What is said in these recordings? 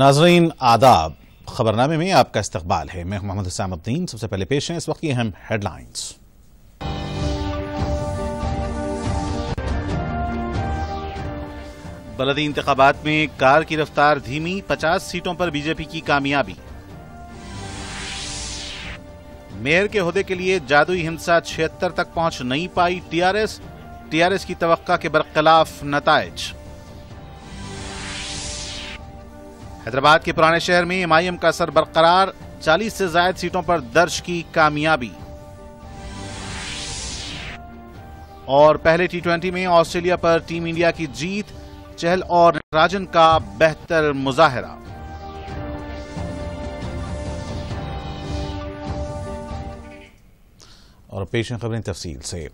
नाजरीन आदाब खबरनामे में आपका इस्तकबाल है मैं मोहम्मद हसाम सबसे पहले पेश हैं इस वक्त की अहम हेडलाइंस बलदी इंतबात में कार की रफ्तार धीमी 50 सीटों पर बीजेपी की कामयाबी मेयर के होदे के लिए जादुई हिंसा छिहत्तर तक पहुंच नहीं पाई टीआरएस टीआरएस की तवक्का के बरखिलाफ नतज हैदराबाद के पुराने शहर में एमआईएम का असर बरकरार 40 से जायद सीटों पर दर्ज की कामयाबी और पहले टी में ऑस्ट्रेलिया पर टीम इंडिया की जीत चहल और राजन का बेहतर मुजाहरा और पेश खबरें तफसील से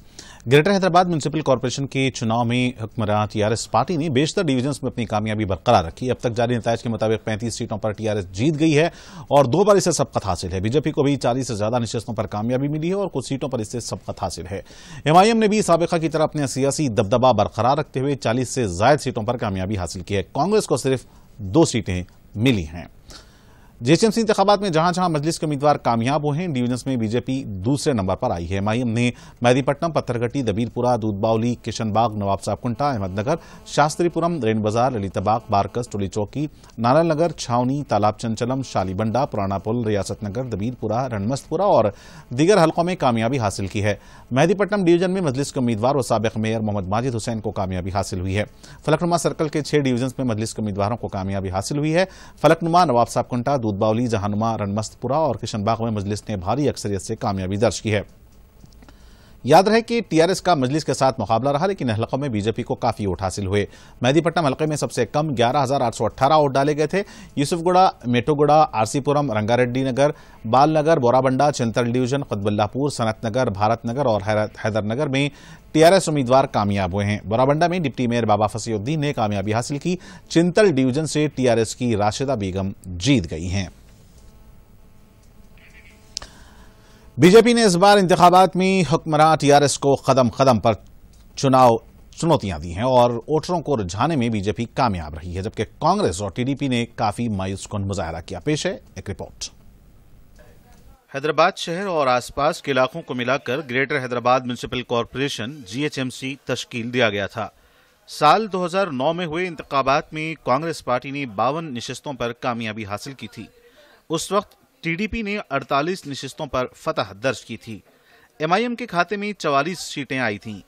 ग्रेटर हैदराबाद म्यूनसिपल कॉरपोरेशन के चुनाव में हुक्मरान टीआरएस पार्टी ने बेशतर डिवीजन में अपनी कामयाबी बरकरार रखी अब तक जारी नतज के मुताबिक पैंतीस सीटों पर टीआरएस जीत गई है और दो बार इसे सबकत हासिल है बीजेपी को भी चालीस से ज्यादा नशस्तों पर कामयाबी मिली है और कुछ सीटों पर इससे सबकत हासिल है एमआईएम ने भी सबका की तरह अपने सियासी दबदबा बरकरार रखते हुए चालीस से जायद सीटों पर कामयाबी हासिल की है कांग्रेस को सिर्फ दो सीटें मिली हैं जेएचएमसी इंतबात में जहां जहां मजलिस के उम्मीदवार कामयाब हुए हैं डिवीजन में बीजेपी दूसरे नंबर पर आई है एमआईएम ने मैदीपट्टनम पत्थरगटी दबीरपुरा दूधबावली किशनबाग नवाब साहब कुंटा अहमदनगर शास्त्रीपुरम रेन बाजार ललितबाग बारकस टोली चौकी नगर छावनी तालाब चंचलम शालीबंडा पुराना पुल रियासतनगर दबीरपुरा रणमस्तपुरा और दीगर हलकों में कामयाबी हासिल की है मेहदीपट्टनम डिवीजन में मजलिस के उम्मीदवार और सबक मेयर मोहम्मद माजिद हुसैन को कामयाबी हासिल हुई है फलकनुमा सर्कल के छह डिवीजन में मजलिस के उम्मीदवारों को कामयाबी हासिल हुई है फलकनुमा नवाब साहब कुंटा दूधबावली जहानुमा रणमस्तपुरा और किशनबाग में मजलिस ने भारी अक्सरियत से कामयाबी दर्ज की है याद रहे कि टीआरएस का मजलिस के साथ मुकाबला रहा लेकिन हलकों में बीजेपी को काफी वोट हासिल हुए मेहदीपट्टनम हलके में सबसे कम 11,818 वोट डाले गए थे यूसुफगुड़ा मेटोगुड़ा आरसीपुरम रंगारेड्डी नगर बालनगर बोराबंडा चिंतल डिवीजन खुदबुल्लापुर सनतनगर भारतनगर और हैदरनगर में टीआरएस उम्मीदवार कामयाब हुए हैं बोराबंडा में डिप्टी मेयर बाबा फसीउद्दीन ने कामयाबी हासिल की चिंतल डिवीजन से टीआरएस की राशिदा बेगम जीत गई हैं बीजेपी ने इस बार इंतबात में हुक्मरान टीआरएस को कदम कदम पर चुनाव चुनौतियां दी हैं और वोटरों को रिझाने में बीजेपी कामयाब रही है जबकि कांग्रेस और टीडीपी ने काफी मायूसकुन मुजाहरा किया पेश है एक रिपोर्ट हैदराबाद शहर और आसपास के इलाकों को मिलाकर greater Hyderabad municipal corporation GHMC तश्कील दिया गया था साल 2009 में हुए इंतबात में कांग्रेस पार्टी ने बावन नशस्तों पर कामयाबी हासिल की थी उस वक्त टीडीपी ने 48 नशिस्तों पर फतह दर्ज की थी एमआईएम के खाते में 44 सीटें आई थीं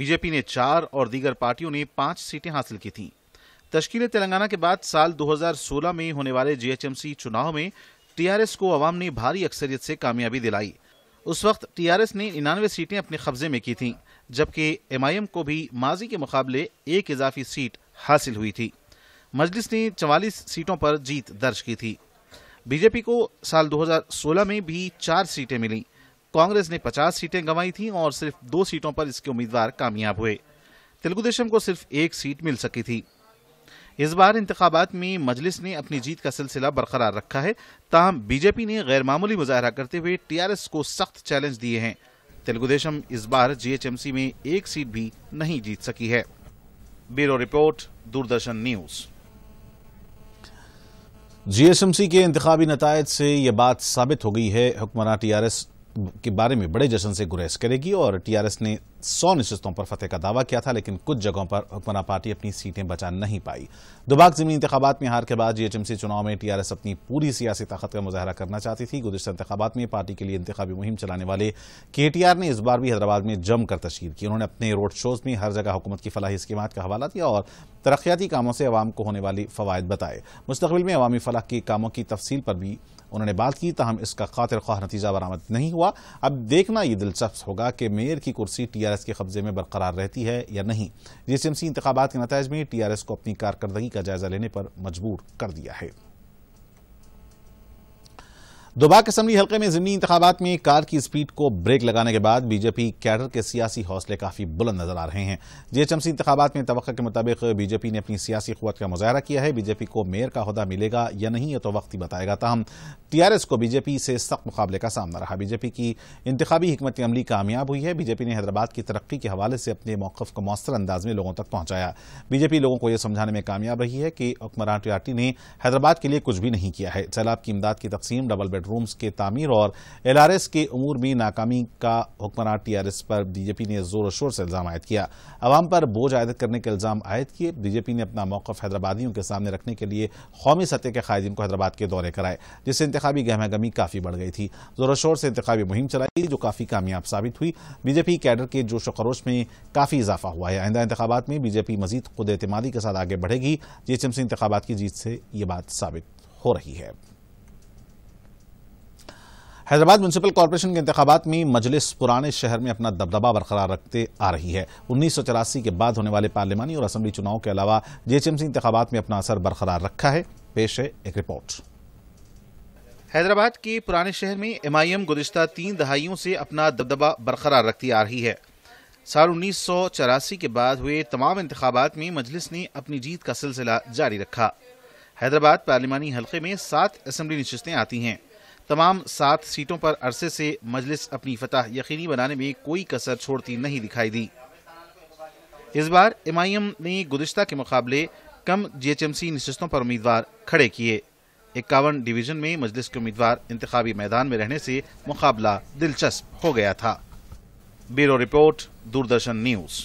बीजेपी ने चार और दीगर पार्टियों ने पांच सीटें हासिल की थीं तश्कील तेलंगाना के बाद साल 2016 में होने वाले जीएचएमसी चुनाव में टीआरएस को अवाम ने भारी अक्सरियत से कामयाबी दिलाई उस वक्त टीआरएस ने निन्यानवे सीटें अपने कब्जे में की थीं जबकि एमआईएम को भी माजी के मुकाबले एक इजाफी सीट हासिल हुई थी मजलिस ने चवालीस सीटों पर जीत दर्ज की थी बीजेपी को साल 2016 में भी चार सीटें मिली कांग्रेस ने 50 सीटें गंवाई थी और सिर्फ दो सीटों पर इसके उम्मीदवार कामयाब हुए तेलुगुदेशम को सिर्फ एक सीट मिल सकी थी इस बार इंतबात में मजलिस ने अपनी जीत का सिलसिला बरकरार रखा है ताहम बीजेपी ने गैरमामूली मुजाहरा करते हुए टीआरएस को सख्त चैलेंज दिए हैं तेलुगुदेशम इस बार जीएचएमसी में एक सीट भी नहीं जीत सकी है bureau report Doordarshan news GSMC के इंतबी नतज से ये बात साबित हो गई है हुक्मरान टीआरएस के बारे में बड़े जश्न से गुरेज करेगी और टीआरएस ने सौ नशस्तों पर फतेह का दावा किया था लेकिन कुछ जगहों पर हुक्मरान पार्टी अपनी सीटें बचा नहीं पाई दुबाक जमीनी इंतबात में हार के बाद जीएचएमसी चुनाव में टीआरएस अपनी पूरी सियासी ताकत का मुजाहरा करना चाहती थी गुजशत इंतबात में पार्टी के लिए इंतबी मुहिम चलाने वाले के ने इस बार भी हैदराबाद में जमकर तशहर की उन्होंने अपने रोड शोज में हर जगह हुकूमत की फलाही स्कीम का हवाला दिया और तरक्याती कामों से आवाम को होने वाली फवायद बताए मुस्तबिल में अवामी फलाह के कामों की तफसील पर भी उन्होंने बात की तहम इसका खातिर ख्वाह नतीजा बरामद नहीं हुआ अब देखना यह दिलचस्प होगा कि मेयर की कुर्सी टी टीआरएस के कब्जे में बरकरार रहती है या नहीं जीएसएमसी इंतबात के नतज में टीआरएस को अपनी कारकर्दगी का जायजा लेने पर मजबूर कर दिया है दोबाक असम्बली हल्के में जिमनी इंतबात में कार की स्पीड को ब्रेक लगाने के बाद बीजेपी कैडर के सियासी हौसले काफ़ी बुलंद नजर आ रहे हैं जीएचएमसी इंतबात में तो के मुताबिक बीजेपी ने अपनी सियासी कवत का मुजाहरा किया है बीजेपी को मेयर का अहदा मिलेगा या नहीं यह तो वक्त ही बताएगा तहम टीआरएस को बीजेपी से सख्त मुकाबले का सामना रहा बीजेपी की इंतबी हमत अमली कामयाब हुई है बीजेपी ने हैदराबाद की तरक्की के हवाले से अपने मौकफ को मौसर अंदाज में लोगों तक पहुंचाया बीजेपी लोगों को यह समझाने में कामयाब रही है कि हुक्मरान टियाटी ने हैदराबाद के लिए कुछ भी नहीं किया है सैलाब की इमदाद की तकसीम डबल बेड बेडरूम्स के तमीर और एल आर एस के अमूर में नाकामी का हुक्मरान टीआरएस पर बीजेपी ने जोर शोर से इल्जाम आयद किया आवाम पर बोझ आयद करने के इल्जाम आयद किए बीजेपी ने अपना मौकफ हैदराबादियों के सामने रखने के लिए कौमी सतह के कायदीन को हैदराबाद के दौरे कराए जिससे इंतबी गहमागमी काफ़ी बढ़ गई थी जोर शोर से इंतबी मुहिम चलाई जो काफ़ी कामयाब साबित हुई बीजेपी कैडर के जोश खरोश में काफ़ी इजाफा हुआ है आइंदा इंतबात में बीजेपी मजीद खुद एतमादी के साथ आगे बढ़ेगी जीएचएमसी इंतबात की जीत से ये बात साबित हो रही है हैदराबाद म्यूनसिपल कॉरपोरेशन के इंतबात में मजलिस पुराने शहर में अपना दबदबा बरकरार रखते आ रही है उन्नीस के बाद होने वाले पार्लियामानी और असम्बली चुनाव के अलावा जेएचएमसी इंतबात में अपना असर बरकरार रखा है पेश है एक रिपोर्ट हैदराबाद के पुराने शहर में एम आई एम गुजशत तीन दहाइयों से अपना दबदबा बरकरार रखती आ रही है साल उन्नीस के बाद हुए तमाम इंतबात में मजलिस ने अपनी जीत का सिलसिला जारी रखा हैदराबाद पार्लियामानी हल्के में सात असम्बली नशस्तें आती हैं तमाम सात सीटों पर अरसे से मजलिस अपनी फतह यकीनी बनाने में कोई कसर छोड़ती नहीं दिखाई दी इस बार एमआईएम ने गुजशत के मुकाबले कम जीएचएमसी नशस्तों पर उम्मीदवार खड़े किए इक्यावन डिवीजन में मजलिस के उम्मीदवार इंतबी मैदान में रहने से मुकाबला दिलचस्प हो गया था ब्यूरो रिपोर्ट दूरदर्शन न्यूज़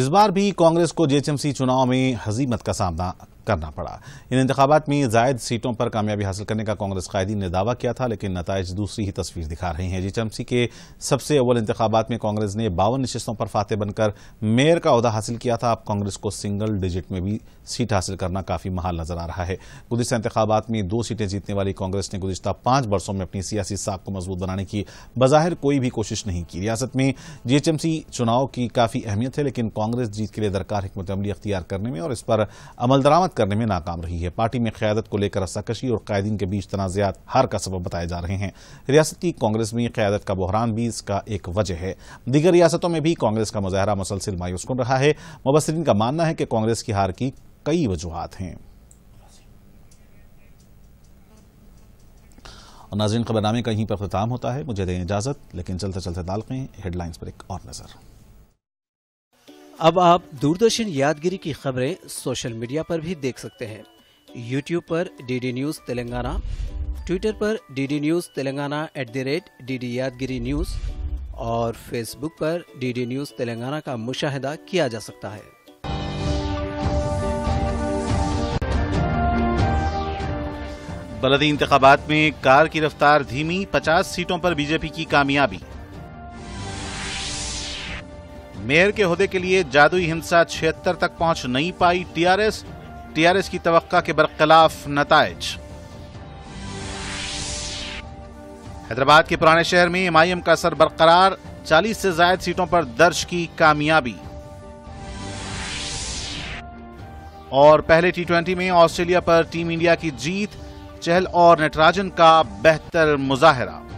इस बार भी कांग्रेस को जेएचएमसी चुनाव में हजीमत का सामना करना पड़ा इन इंतबात में जायद सीटों पर कामयाबी हासिल करने का कांग्रेस कायदी ने दावा किया था लेकिन नतज दूसरी ही तस्वीर दिखा रहे हैं जीचमसी के सबसे अव्वल इंतबात में कांग्रेस ने बावन नशस्तों पर फातह बनकर मेयर का अहदा हासिल किया था अब कांग्रेस को सिंगल डिजिट में भी सीट हासिल करना काफी महाल नजर आ रहा है गुजशत इंतबात में दो सीटें जीतने वाली कांग्रेस ने गुजशत पांच वर्षों में अपनी सियासी साख को मजबूत बनाने की बज़ाहिर कोई भी कोशिश नहीं की रियासत में जीएचएमसी चुनाव की काफी अहमियत है लेकिन कांग्रेस जीत के लिए दरकार हमत अमली अख्तियार करने में और इस पर अमल दरामद करने में नाकाम रही है पार्टी में क्यादत को लेकर असाकशी और कायदीन के बीच तनाज़ात हार का सबब बताए जा रहे हैं रियासत की कांग्रेस में क्यादत का बहरान भी इसका एक वजह है दीगर रियासतों में भी कांग्रेस का मुजाहरा मुसलसिल मायूस कन रहा है मुबसरीन का मानना है कि कांग्रेस की हार की कई वजूहत हैं और नाजरन खबरनामे का यहीं पर अख्ताम होता है मुझे दें इजाज़त लेकिन चलते चलते दालखें हेडलाइंस पर एक और नज़र अब आप दूरदर्शन यादगिरी की खबरें सोशल मीडिया पर भी देख सकते हैं यूट्यूब पर D D news Telangana Twitter पर D D news Telangana at the rate D D Yadagiri news और फेसबुक पर डी डी न्यूज़ तेलंगाना का मुशाहिदा किया जा सकता है बलदी इंतबात में कार की रफ्तार धीमी 50 सीटों पर बीजेपी की कामयाबी मेयर के होदे के लिए जादुई हिंसा छिहत्तर तक पहुंच नहीं पाई टीआरएस टीआरएस की तवक्का के बरखिलाफ नतज हैदराबाद के पुराने शहर में एमआईएम का असर बरकरार 40 से जायद सीटों पर दर्ज की कामयाबी और पहले ट्वेंटी में ऑस्ट्रेलिया पर टीम इंडिया की जीत चहल और नटराजन का बेहतर मुजाहरा